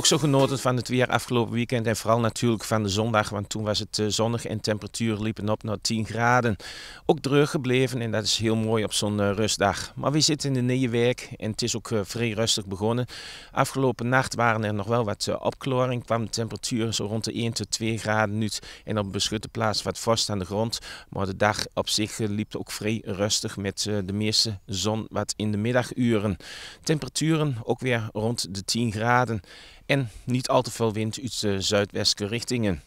ook zo genoten van het weer afgelopen weekend en vooral natuurlijk van de zondag, want toen was het eh, zonnig en temperaturen liepen op naar 10 graden. Ook droog gebleven en dat is heel mooi op zo'n eh, rustdag. Maar we zitten in de week en het is ook eh, vrij rustig begonnen. Afgelopen nacht waren er nog wel wat opkloring kwam de temperatuur zo rond de 1 tot 2 graden nu en op beschutte plaats wat vast aan de grond. Maar de dag op zich liep ook vrij rustig met de meeste zon wat in de middaguren. Temperaturen ook weer rond de 10 graden en niet al te veel wind uit de zuidwestelijke richtingen.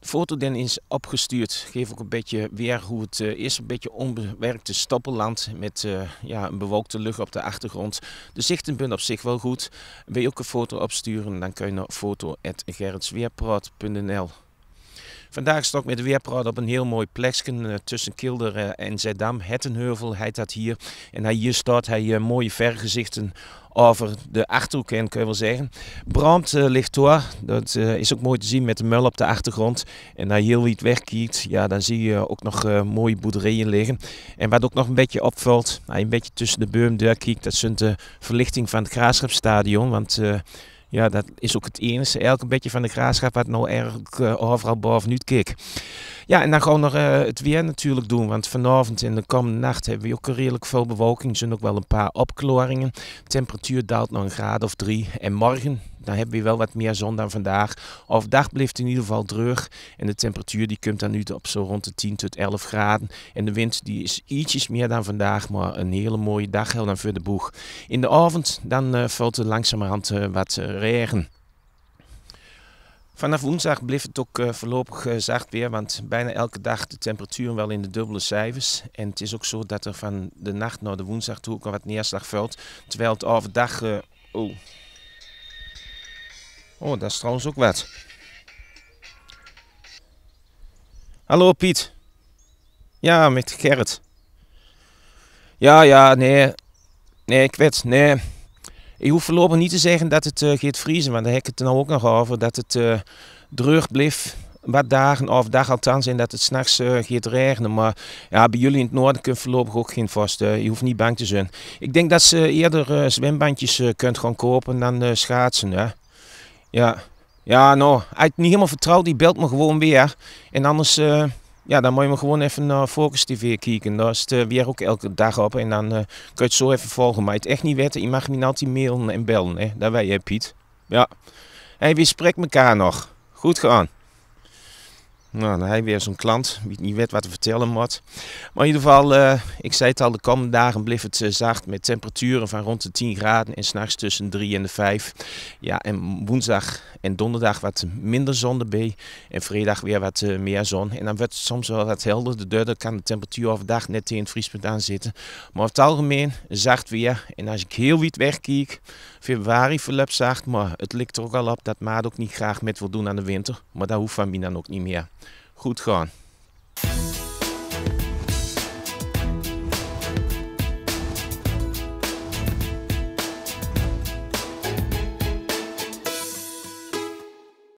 De foto dan is opgestuurd. Geef ook een beetje weer hoe het eh, is. Een beetje onbewerkte stoppelland met eh, ja, een bewolkte lucht op de achtergrond. De zichten op zich wel goed. Wil je ook een foto opsturen, dan kun je naar foto.gerritsweerpraat.nl Vandaag stond ik met de Weerpraat op een heel mooi plekje eh, tussen Kilder eh, en Zeddam. Hettenheuvel heet dat hier. En hier staat hij eh, mooie vergezichten over de Achterhoek en kun je wel zeggen. Brand uh, ligt dat is ook mooi te zien met de muil op de achtergrond. En als je heel iets wegkijkt, ja, dan zie je ook nog mooie boerderijen liggen. En wat ook nog een beetje opvalt, als je een beetje tussen de boom kijkt, dat is de verlichting van het Graadschapstadion. Want ja, dat is ook het enige Elk een beetje van de graafschap wat nou eigenlijk eh, overal bovenuit kick. Ja, en dan gewoon nog eh, het weer natuurlijk doen. Want vanavond en de komende nacht hebben we ook redelijk veel bewolking. Er zijn ook wel een paar opkloringen. De temperatuur daalt nog een graad of drie. En morgen dan hebben we wel wat meer zon dan vandaag. Of dag blijft in ieder geval droog. En de temperatuur die komt dan nu op zo rond de 10 tot 11 graden. En de wind die is ietsjes meer dan vandaag. Maar een hele mooie dag heel dan voor de boeg. In de avond dan uh, valt er langzamerhand eh, wat regen. Vanaf woensdag blijft het ook eh, voorlopig eh, zacht weer, want bijna elke dag de temperatuur wel in de dubbele cijfers. En het is ook zo dat er van de nacht naar de woensdag toe ook al wat neerslag valt, terwijl het overdag... Eh, oh. oh, dat is trouwens ook wat. Hallo Piet. Ja, met Gerrit. Ja, ja, nee. Nee, ik weet, nee. Ik hoef voorlopig niet te zeggen dat het eh, gaat vriezen, want daar heb ik het nou ook nog over. Dat het uh, bleef wat dagen of dag althans en dat het s'nachts uh, eh, gaat regenen. Maar ja, bij jullie in het noorden kunt voorlopig ook geen vast. je hoeft niet bang te zijn. Ik denk dat ze eerder zwembandjes kunt gaan kopen dan schaatsen. Hè? Ja. ja, nou, ik niet helemaal vertrouwd, die belt me gewoon weer. En anders... Ja, dan moet je me gewoon even naar Focus TV kijken. Daar is het eh, weer ook elke dag op. En dan eh, kun je het zo even volgen. Maar het echt niet weten, je mag me altijd mailen en bellen. Hè. Daar wij je, Piet. Ja. Hé, hey, wie spreekt elkaar nog? Goed gaan. Nou, dan heb weer zo'n klant die niet weet wat te vertellen moet. Maar in ieder geval, eh, ik zei het al, de komende dagen blijft het eh, zacht met temperaturen van rond de 10 graden en s'nachts tussen 3 en de 5. Ja, en woensdag en donderdag wat minder zon erbij en vrijdag weer wat eh, meer zon. En dan wordt het soms wel wat helder. De derde kan de temperatuur overdag net tegen het vriespunt aan zitten. Maar over het algemeen zacht weer. En als ik heel wit wegkijk, februari verloopt zacht, maar het ligt er ook al op dat maat ook niet graag met wil doen aan de winter. Maar dat hoeft van mij dan ook niet meer goed gaan.